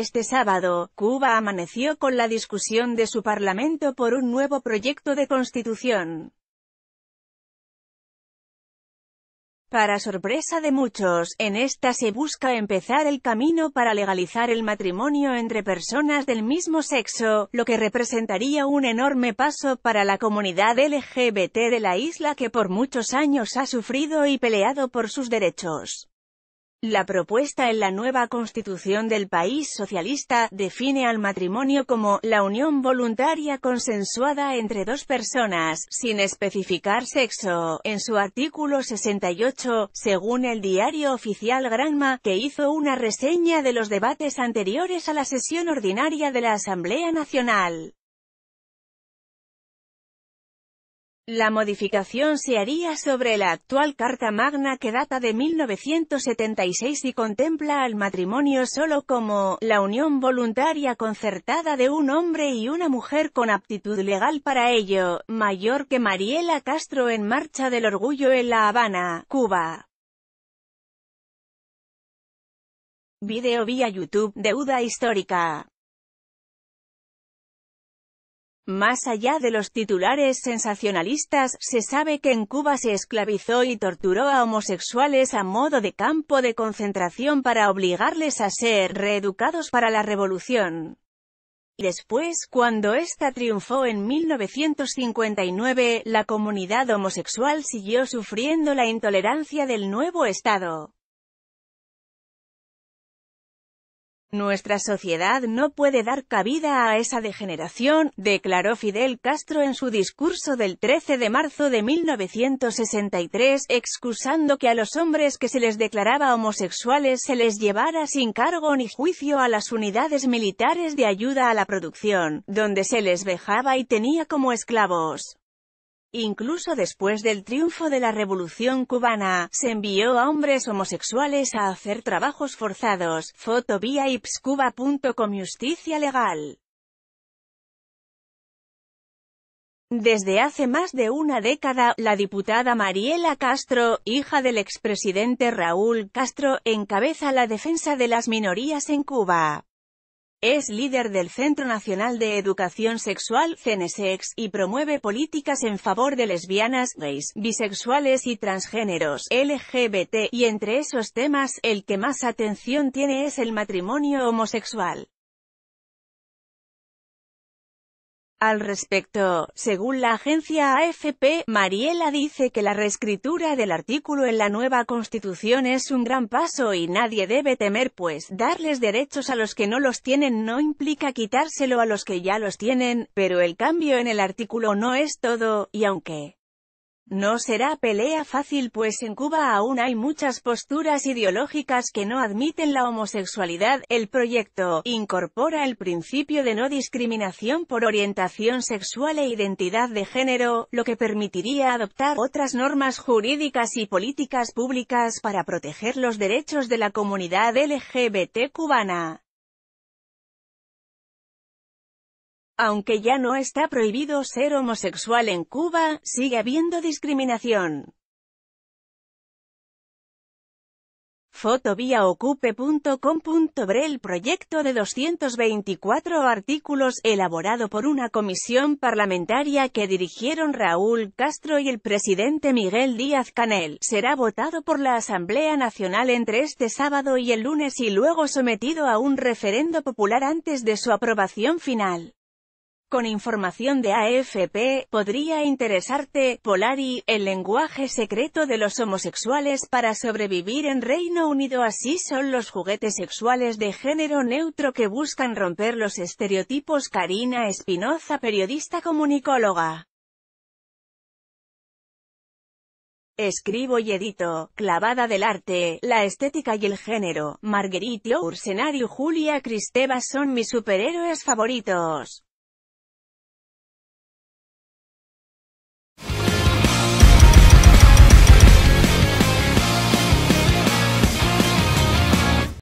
Este sábado, Cuba amaneció con la discusión de su parlamento por un nuevo proyecto de constitución. Para sorpresa de muchos, en esta se busca empezar el camino para legalizar el matrimonio entre personas del mismo sexo, lo que representaría un enorme paso para la comunidad LGBT de la isla que por muchos años ha sufrido y peleado por sus derechos. La propuesta en la nueva constitución del país socialista define al matrimonio como la unión voluntaria consensuada entre dos personas, sin especificar sexo. En su artículo 68, según el diario oficial Granma, que hizo una reseña de los debates anteriores a la sesión ordinaria de la Asamblea Nacional, La modificación se haría sobre la actual Carta Magna que data de 1976 y contempla al matrimonio solo como la unión voluntaria concertada de un hombre y una mujer con aptitud legal para ello, mayor que Mariela Castro en Marcha del Orgullo en La Habana, Cuba. Video vía YouTube, Deuda Histórica más allá de los titulares sensacionalistas, se sabe que en Cuba se esclavizó y torturó a homosexuales a modo de campo de concentración para obligarles a ser reeducados para la revolución. Después, cuando ésta triunfó en 1959, la comunidad homosexual siguió sufriendo la intolerancia del nuevo Estado. Nuestra sociedad no puede dar cabida a esa degeneración, declaró Fidel Castro en su discurso del 13 de marzo de 1963, excusando que a los hombres que se les declaraba homosexuales se les llevara sin cargo ni juicio a las unidades militares de ayuda a la producción, donde se les vejaba y tenía como esclavos. Incluso después del triunfo de la Revolución Cubana, se envió a hombres homosexuales a hacer trabajos forzados. Foto vía ipscuba.com Justicia Legal Desde hace más de una década, la diputada Mariela Castro, hija del expresidente Raúl Castro, encabeza la defensa de las minorías en Cuba. Es líder del Centro Nacional de Educación Sexual, CNSEX, y promueve políticas en favor de lesbianas, gays, bisexuales y transgéneros, LGBT, y entre esos temas, el que más atención tiene es el matrimonio homosexual. Al respecto, según la agencia AFP, Mariela dice que la reescritura del artículo en la nueva Constitución es un gran paso y nadie debe temer pues darles derechos a los que no los tienen no implica quitárselo a los que ya los tienen, pero el cambio en el artículo no es todo, y aunque no será pelea fácil pues en Cuba aún hay muchas posturas ideológicas que no admiten la homosexualidad. El proyecto incorpora el principio de no discriminación por orientación sexual e identidad de género, lo que permitiría adoptar otras normas jurídicas y políticas públicas para proteger los derechos de la comunidad LGBT cubana. Aunque ya no está prohibido ser homosexual en Cuba, sigue habiendo discriminación. Foto vía El proyecto de 224 artículos elaborado por una comisión parlamentaria que dirigieron Raúl Castro y el presidente Miguel Díaz Canel será votado por la Asamblea Nacional entre este sábado y el lunes y luego sometido a un referendo popular antes de su aprobación final. Con información de AFP, podría interesarte, Polari, el lenguaje secreto de los homosexuales para sobrevivir en Reino Unido así son los juguetes sexuales de género neutro que buscan romper los estereotipos Karina Espinoza periodista comunicóloga Escribo y edito, Clavada del Arte, La Estética y el Género, Marguerite Ursenar y Julia Cristeva son mis superhéroes favoritos.